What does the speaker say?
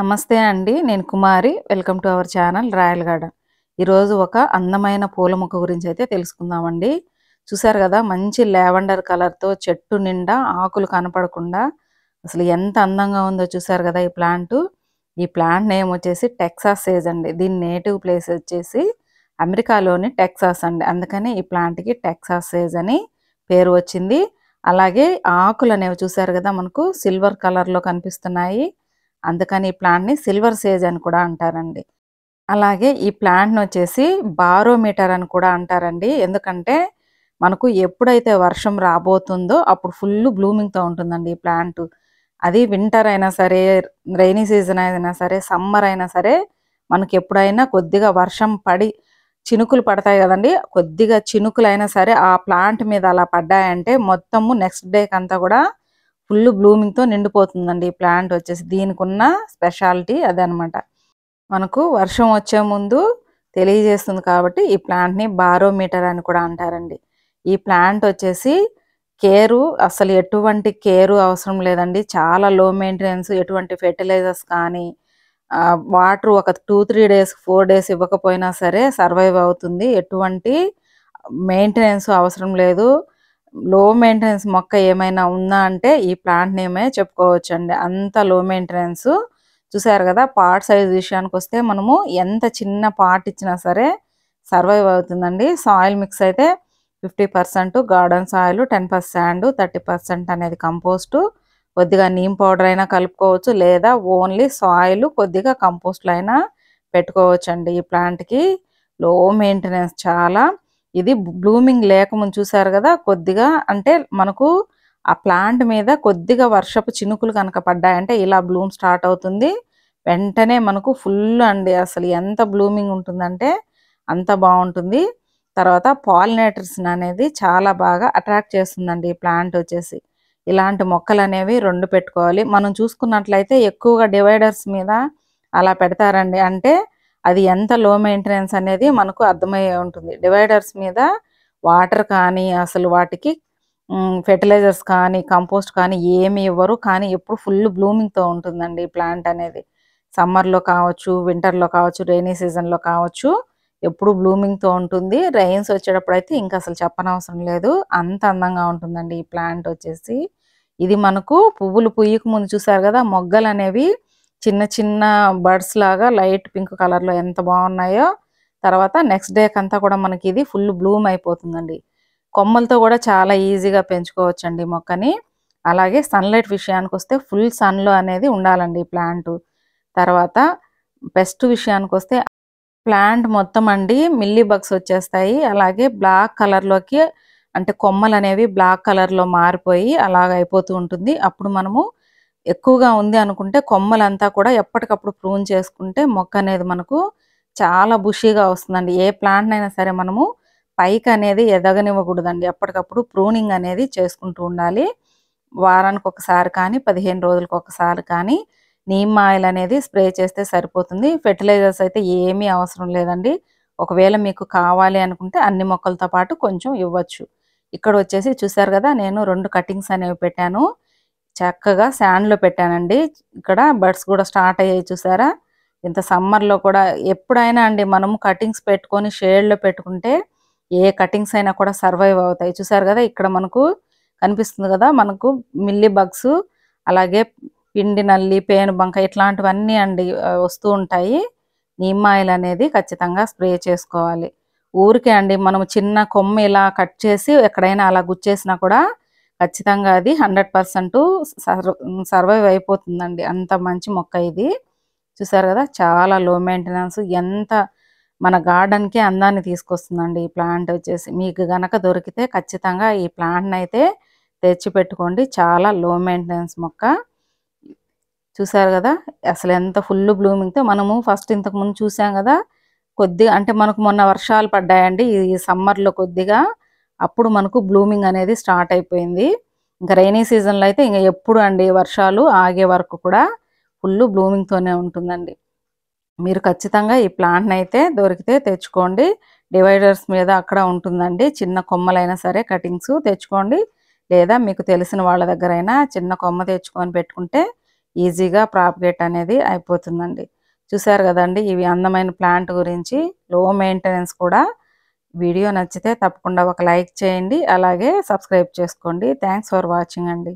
నమస్తే అండి నేను Kumari welcome to our channel royal garden ఈరోజు ఒక అందమైన పూల మొక్క గురించి అయితే తెలుసుకుందామండి చూసారు కదా మంచి లావెండర్ కలర్తో చెట్టు నిండా ఆకులు కనపడకుండా అసలు ఎంత అందంగా ఉందో చూసారు కదా ఈ ప్లాంట్ ఈ ప్లాంట్ నేమ్ వచ్చేసి టెక్సాస్ సేజ్ అండి దీని నేటివ్ ప్లేస్ వచ్చేసి అమెరికాలోని టెక్సాస్ అండి అందుకని ఈ ప్లాంట్కి టెక్సాస్ సేజ్ అని పేరు వచ్చింది అలాగే ఆకులు అనేవి చూసారు కదా మనకు సిల్వర్ కలర్లో కనిపిస్తున్నాయి అందుకని ఈ ప్లాంట్ని సిల్వర్ సేజ్ అని కూడా అంటారండి అలాగే ఈ ప్లాంట్ని వచ్చేసి బారోమీటర్ అని కూడా అంటారండి ఎందుకంటే మనకు ఎప్పుడైతే వర్షం రాబోతుందో అప్పుడు ఫుల్ బ్లూమింగ్తో ఉంటుందండి ఈ ప్లాంట్ అది వింటర్ అయినా సరే రైనీ సీజన్ అయినా సరే సమ్మర్ అయినా సరే మనకి ఎప్పుడైనా కొద్దిగా వర్షం పడి చినుకులు పడతాయి కదండి కొద్దిగా చినుకులు అయినా సరే ఆ ప్లాంట్ మీద అలా పడ్డాయంటే మొత్తము నెక్స్ట్ డేకి అంతా కూడా ఫుల్ బ్లూమింగ్తో నిండిపోతుందండి ఈ ప్లాంట్ వచ్చేసి దీనికి ఉన్న స్పెషాలిటీ అదనమాట మనకు వర్షం వచ్చే ముందు తెలియజేస్తుంది కాబట్టి ఈ ప్లాంట్ని బారోమీటర్ అని కూడా అంటారండి ఈ ప్లాంట్ వచ్చేసి కేరు అసలు ఎటువంటి కేరు అవసరం లేదండి చాలా లో మెయింటెనెన్స్ ఎటువంటి ఫెర్టిలైజర్స్ కానీ వాటర్ ఒక two three days four days ఇవ్వకపోయినా సరే సర్వైవ్ అవుతుంది ఎటువంటి మెయింటెనెన్స్ అవసరం లేదు లో మెయింటెనెన్స్ మొక్క ఏమైనా ఉందా అంటే ఈ ప్లాంట్ నేమే చెప్పుకోవచ్చు అండి అంత లో మెయింటెనెన్స్ చూసారు కదా పార్ట్ సైజ్ విషయానికి వస్తే మనము ఎంత చిన్న పార్ట్ ఇచ్చినా సరే సర్వైవ్ అవుతుందండి సాయిల్ మిక్స్ అయితే fifty percent garden soil ten percent thirty percent అనేది కంపోస్టు కొద్దిగా నీమ్ పౌడర్ అయినా కలుపుకోవచ్చు లేదా ఓన్లీ సాయిల్ కొద్దిగా కంపోస్ట్లు అయినా పెట్టుకోవచ్చు అండి ఈ ప్లాంట్కి లో మెయింటెనెన్స్ చాలా ఇది బ్లూమింగ్ లేకముందు చూసారు కదా కొద్దిగా అంటే మనకు ఆ ప్లాంట్ మీద కొద్దిగా వర్షపు చినుకులు కనుక పడ్డాయంటే ఇలా బ్లూమ్ స్టార్ట్ అవుతుంది వెంటనే మనకు ఫుల్ అండి అసలు ఎంత బ్లూమింగ్ ఉంటుందంటే అంత బాగుంటుంది తర్వాత పాలినేటర్స్ని అనేది చాలా బాగా అట్రాక్ట్ చేస్తుందండి ఈ ప్లాంట్ వచ్చేసి ఇలాంటి మొక్కలు అనేవి రెండు పెట్టుకోవాలి మనం చూసుకున్నట్లయితే ఎక్కువగా డివైడర్స్ మీద అలా పెడతారండి అంటే అది ఎంత లో మెయింటెనెన్స్ అనేది మనకు అర్థమయ్యే ఉంటుంది డివైడర్స్ మీద వాటర్ కానీ అసలు వాటికి ఫెర్టిలైజర్స్ కానీ కంపోస్ట్ కానీ ఏమి ఇవ్వరు కానీ ఎప్పుడు ఫుల్ బ్లూమింగ్తో ఉంటుందండి ఈ ప్లాంట్ అనేది సమ్మర్లో కావచ్చు వింటర్లో కావచ్చు రైనీ సీజన్లో కావచ్చు ఎప్పుడు బ్లూమింగ్తో ఉంటుంది రైన్స్ వచ్చేటప్పుడు అయితే ఇంకా అసలు చెప్పనవసరం లేదు అంత అందంగా ఉంటుందండి ఈ ప్లాంట్ వచ్చేసి ఇది మనకు పువ్వులు పుయ్యకు ముందు చూసారు కదా మొగ్గలు అనేవి చిన్న చిన్న బర్డ్స్ లాగా లైట్ పింక్ కలర్లో ఎంత బాగున్నాయో తర్వాత నెక్స్ట్ డే కంతా కూడా మనకి ఇది ఫుల్ బ్లూమ్ అయిపోతుందండి కొమ్మలతో కూడా చాలా ఈజీగా పెంచుకోవచ్చండి మొక్కని అలాగే సన్లైట్ విషయానికి వస్తే ఫుల్ సన్లో అనేది ఉండాలండి ప్లాంట్ తర్వాత బెస్ట్ విషయానికి వస్తే ప్లాంట్ మొత్తం అండి మిల్లీ బగ్స్ వచ్చేస్తాయి అలాగే బ్లాక్ కలర్లోకి అంటే కొమ్మలు అనేవి బ్లాక్ కలర్లో మారిపోయి అలాగైపోతూ అయిపోతూ ఉంటుంది అప్పుడు మనము ఎక్కువగా ఉంది అనుకుంటే కొమ్మలంతా కూడా ఎప్పటికప్పుడు ప్రూన్ చేసుకుంటే మొక్క అనేది మనకు చాలా బుషీగా వస్తుందండి ఏ ప్లాంట్నైనా సరే మనము పైకి అనేది ఎదగనివ్వకూడదండి ఎప్పటికప్పుడు ప్రూనింగ్ అనేది చేసుకుంటూ ఉండాలి వారానికి ఒకసారి కానీ పదిహేను రోజులకు ఒకసారి కానీ నీమ్ ఆయిల్ అనేది స్ప్రే చేస్తే సరిపోతుంది ఫెర్టిలైజర్స్ అయితే ఏమీ అవసరం లేదండి ఒకవేళ మీకు కావాలి అనుకుంటే అన్ని మొక్కలతో పాటు కొంచెం ఇవ్వచ్చు ఇక్కడ వచ్చేసి చూసారు కదా నేను రెండు కటింగ్స్ అనేవి పెట్టాను చక్కగా శాండ్లో పెట్టానండి ఇక్కడ బర్డ్స్ కూడా స్టార్ట్ అయ్యాయి చూసారా ఇంత సమ్మర్లో కూడా ఎప్పుడైనా అండి మనము కటింగ్స్ పెట్టుకొని షేడ్లో పెట్టుకుంటే ఏ కటింగ్స్ అయినా కూడా సర్వైవ్ అవుతాయి చూసారు కదా ఇక్కడ మనకు కనిపిస్తుంది కదా మనకు మిల్లీ బగ్స్ అలాగే పిండి నల్లి పేను బంక ఇట్లాంటివన్నీ అండి వస్తూ ఉంటాయి నిమ్మ ఆయిల్ అనేది ఖచ్చితంగా స్ప్రే చేసుకోవాలి ఊరికే అండి మనం చిన్న కొమ్మ ఇలా కట్ చేసి ఎక్కడైనా అలా గుచ్చేసినా కూడా ఖచ్చితంగా అది హండ్రెడ్ పర్సెంట్ సర్వైవ్ అయిపోతుందండి అంత మంచి మొక్క ఇది చూసారు కదా చాలా లో మెయింటెనెన్స్ ఎంత మన గార్డెన్కే అందాన్ని తీసుకొస్తుందండి ఈ ప్లాంట్ వచ్చేసి మీకు గనక దొరికితే ఖచ్చితంగా ఈ ప్లాంట్ని అయితే తెచ్చి పెట్టుకోండి చాలా లో మెయింటెనెన్స్ మొక్క చూసారు కదా అసలు ఎంత ఫుల్ బ్లూమింగ్తో మనము ఫస్ట్ ఇంతకుముందు చూసాం కదా కొద్దిగా అంటే మనకు మొన్న వర్షాలు పడ్డాయండి ఈ సమ్మర్లో కొద్దిగా అప్పుడు మనకు బ్లూమింగ్ అనేది స్టార్ట్ అయిపోయింది ఇంకా రైనీ సీజన్లో అయితే ఇంకా ఎప్పుడు అండి వర్షాలు ఆగే వరకు కూడా ఫుల్ బ్లూమింగ్తోనే ఉంటుందండి మీరు ఖచ్చితంగా ఈ ప్లాంట్ని అయితే దొరికితే తెచ్చుకోండి డివైడర్స్ మీద అక్కడ ఉంటుందండి చిన్న కొమ్మలైనా సరే కటింగ్స్ తెచ్చుకోండి లేదా మీకు తెలిసిన వాళ్ళ దగ్గరైనా చిన్న కొమ్మ తెచ్చుకొని పెట్టుకుంటే ఈజీగా ప్రాపగేట్ అనేది అయిపోతుందండి చూసారు కదండి ఇవి అందమైన ప్లాంట్ గురించి లో మెయింటెనెన్స్ కూడా వీడియో నచ్చితే తప్పకుండా ఒక లైక్ చేయండి అలాగే సబ్స్క్రైబ్ చేసుకోండి థ్యాంక్స్ ఫర్ వాచింగ్ అండి